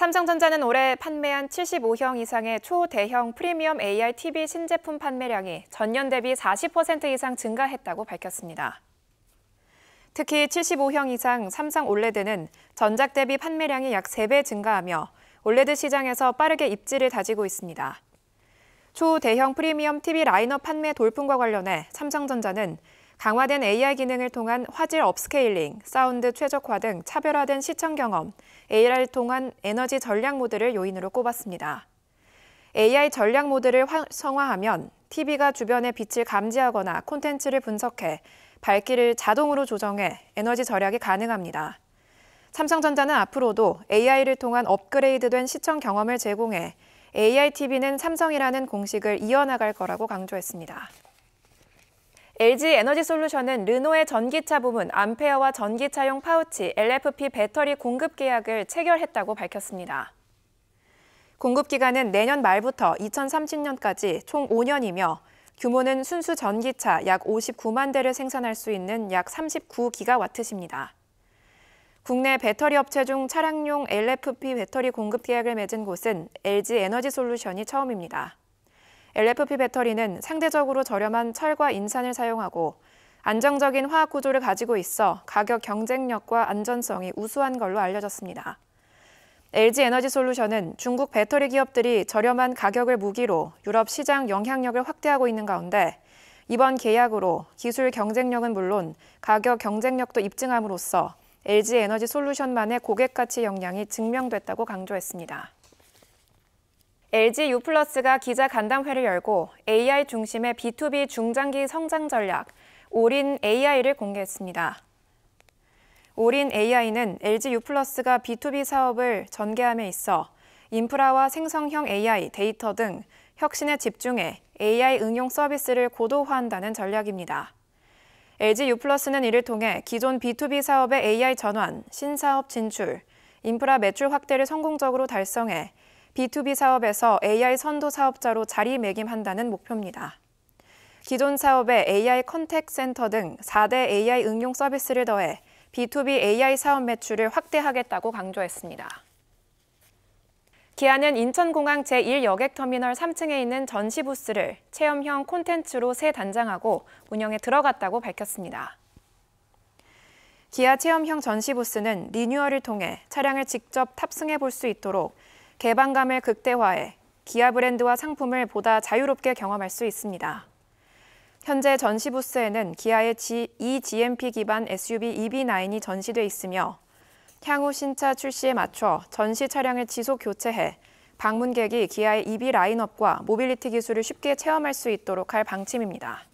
삼성전자는 올해 판매한 75형 이상의 초대형 프리미엄 a r TV 신제품 판매량이 전년 대비 40% 이상 증가했다고 밝혔습니다. 특히 75형 이상 삼성 올레드는 전작 대비 판매량이 약 3배 증가하며 올레드 시장에서 빠르게 입지를 다지고 있습니다. 초대형 프리미엄 TV 라인업 판매 돌풍과 관련해 삼성전자는 강화된 AI 기능을 통한 화질 업스케일링, 사운드 최적화 등 차별화된 시청 경험, AI를 통한 에너지 전략 모드를 요인으로 꼽았습니다. AI 전략 모드를 활성화하면 TV가 주변의 빛을 감지하거나 콘텐츠를 분석해 밝기를 자동으로 조정해 에너지 절약이 가능합니다. 삼성전자는 앞으로도 AI를 통한 업그레이드된 시청 경험을 제공해 AI TV는 삼성이라는 공식을 이어나갈 거라고 강조했습니다. LG 에너지 솔루션은 르노의 전기차 부문 암페어와 전기차용 파우치 LFP 배터리 공급 계약을 체결했다고 밝혔습니다. 공급 기간은 내년 말부터 2030년까지 총 5년이며 규모는 순수 전기차 약 59만 대를 생산할 수 있는 약 39기가와트십니다. 국내 배터리 업체 중 차량용 LFP 배터리 공급 계약을 맺은 곳은 LG 에너지 솔루션이 처음입니다. LFP 배터리는 상대적으로 저렴한 철과 인산을 사용하고 안정적인 화학 구조를 가지고 있어 가격 경쟁력과 안전성이 우수한 걸로 알려졌습니다. LG 에너지 솔루션은 중국 배터리 기업들이 저렴한 가격을 무기로 유럽 시장 영향력을 확대하고 있는 가운데 이번 계약으로 기술 경쟁력은 물론 가격 경쟁력도 입증함으로써 LG 에너지 솔루션만의 고객 가치 역량이 증명됐다고 강조했습니다. LG U+가 기자 간담회를 열고 AI 중심의 B2B 중장기 성장 전략, 올인 AI를 공개했습니다. 올인 AI는 LG U+가 B2B 사업을 전개함에 있어 인프라와 생성형 AI, 데이터 등 혁신에 집중해 AI 응용 서비스를 고도화한다는 전략입니다. LG U+는 이를 통해 기존 B2B 사업의 AI 전환, 신사업 진출, 인프라 매출 확대를 성공적으로 달성해 B2B 사업에서 AI 선도 사업자로 자리매김한다는 목표입니다. 기존 사업에 AI 컨택 센터 등 4대 AI 응용 서비스를 더해 B2B AI 사업 매출을 확대하겠다고 강조했습니다. 기아는 인천공항 제1여객터미널 3층에 있는 전시부스를 체험형 콘텐츠로 새 단장하고 운영에 들어갔다고 밝혔습니다. 기아 체험형 전시부스는 리뉴얼을 통해 차량을 직접 탑승해 볼 수 있도록 개방감을 극대화해 기아 브랜드와 상품을 보다 자유롭게 경험할 수 있습니다. 현재 전시 부스에는 기아의 eGMP 기반 SUV EV9이 전시돼 있으며 향후 신차 출시에 맞춰 전시 차량을 지속 교체해 방문객이 기아의 EV 라인업과 모빌리티 기술을 쉽게 체험할 수 있도록 할 방침입니다.